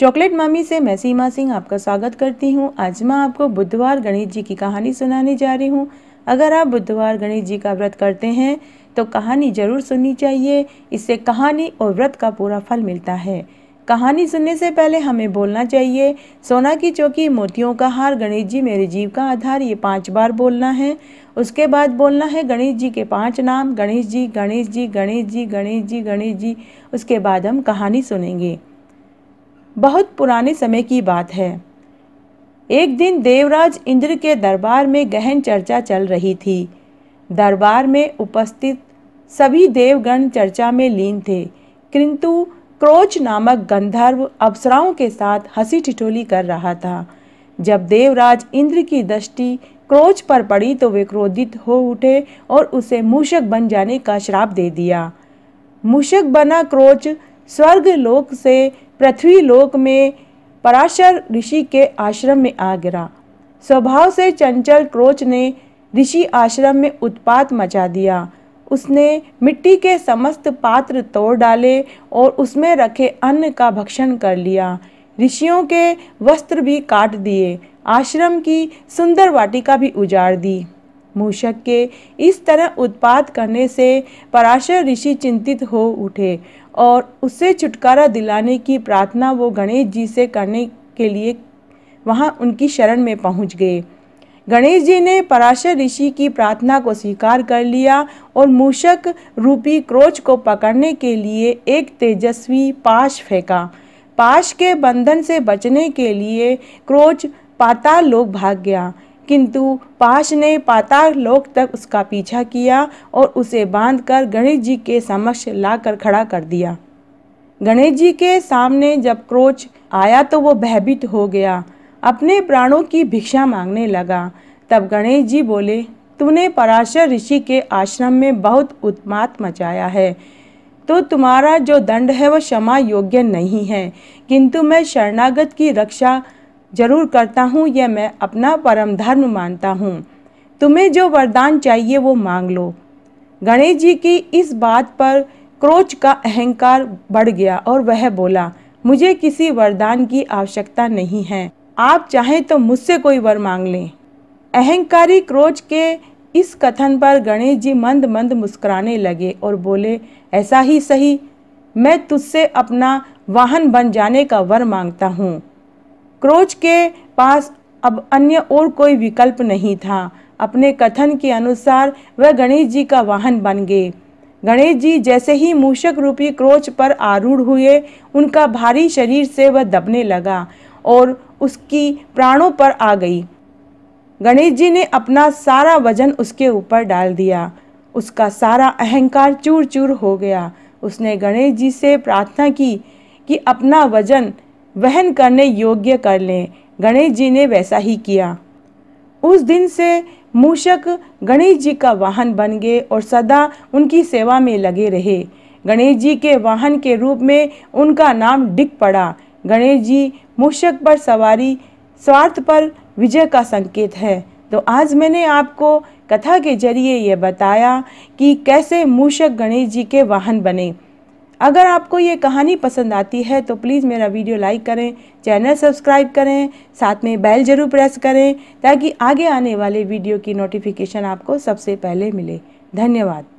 chocolate मामी से मैं सीमा सिंह आपका स्वागत करती हूँ आज मैं आपको बुधवार गणेश जी की कहानी सुनाने जा रही हूँ अगर आप बुधवार गणेश जी का व्रत करते हैं तो कहानी जरूर सुननी चाहिए इससे कहानी और व्रत का पूरा फल मिलता है कहानी सुनने से पहले हमें बोलना चाहिए सोना की चौकी मोतियों का हार गणेश जी मेरे जीव का आधार ये पांच बार बोलना है उसके बाद बोलना है गणेश जी के पांच नाम गणेश जी गणेश जी गणेश जी गणेश जी गणेश जी उसके बाद हम कहानी सुनेंगे बहुत पुराने समय की बात है एक दिन देवराज इंद्र के दरबार में गहन चर्चा चल रही थी दरबार में उपस्थित सभी देवगण चर्चा में लीन थे किंतु क्रोच नामक गंधर्व अप्सराओं के साथ हंसी ठिठोली कर रहा था जब देवराज इंद्र की दृष्टि क्रोच पर पड़ी तो वे क्रोधित हो उठे और उसे मूषक बन जाने का श्राप दे दिया मूषक बना क्रोच स्वर्ग लोक से पृथ्वी लोक में पराशर ऋषि के आश्रम में आ गिरा स्वभाव से चंचल क्रोच ने ऋषि आश्रम में उत्पात मचा दिया उसने मिट्टी के समस्त पात्र तोड़ डाले और उसमें रखे अन्न का भक्षण कर लिया ऋषियों के वस्त्र भी काट दिए आश्रम की सुंदर वाटिका भी उजाड़ दी मूषक के इस तरह उत्पात करने से पराशर ऋषि चिंतित हो उठे और उसे छुटकारा दिलाने की प्रार्थना वो गणेश जी से करने के लिए वहाँ उनकी शरण में पहुँच गए गणेश जी ने पराशर ऋषि की प्रार्थना को स्वीकार कर लिया और मूषक रूपी क्रोच को पकड़ने के लिए एक तेजस्वी पाश फेंका पाश के बंधन से बचने के लिए क्रोच पाताल लोग भाग गया किंतु पाश ने पाताल लोक तक उसका पीछा किया और उसे बांधकर गणेश जी के समक्ष लाकर खड़ा कर दिया गणेश जी के सामने जब क्रोच आया तो वो भयभीत हो गया अपने प्राणों की भिक्षा मांगने लगा तब गणेश जी बोले तूने पराशर ऋषि के आश्रम में बहुत उत्मात मचाया है तो तुम्हारा जो दंड है वह क्षमा योग्य नहीं है किंतु मैं शरणागत की रक्षा जरूर करता हूँ यह मैं अपना परम धर्म मानता हूँ तुम्हें जो वरदान चाहिए वो मांग लो गणेश जी की इस बात पर क्रोच का अहंकार बढ़ गया और वह बोला मुझे किसी वरदान की आवश्यकता नहीं है आप चाहें तो मुझसे कोई वर मांग लें अहंकारी क्रोच के इस कथन पर गणेश जी मंद मंद मुस्कुराने लगे और बोले ऐसा ही सही मैं तुझसे अपना वाहन बन जाने का वर मांगता हूँ क्रोच के पास अब अन्य और कोई विकल्प नहीं था अपने कथन के अनुसार वह गणेश जी का वाहन बन गए गणेश जी जैसे ही मूषक रूपी क्रोच पर आरूढ़ हुए उनका भारी शरीर से वह दबने लगा और उसकी प्राणों पर आ गई गणेश जी ने अपना सारा वजन उसके ऊपर डाल दिया उसका सारा अहंकार चूर चूर हो गया उसने गणेश जी से प्रार्थना की कि अपना वजन वहन करने योग्य कर लें गणेश जी ने वैसा ही किया उस दिन से मूषक गणेश जी का वाहन बन गए और सदा उनकी सेवा में लगे रहे गणेश जी के वाहन के रूप में उनका नाम डिग पड़ा गणेश जी मूषक पर सवारी स्वार्थ पर विजय का संकेत है तो आज मैंने आपको कथा के जरिए यह बताया कि कैसे मूषक गणेश जी के वाहन बने अगर आपको ये कहानी पसंद आती है तो प्लीज़ मेरा वीडियो लाइक करें चैनल सब्सक्राइब करें साथ में बेल जरूर प्रेस करें ताकि आगे आने वाले वीडियो की नोटिफिकेशन आपको सबसे पहले मिले धन्यवाद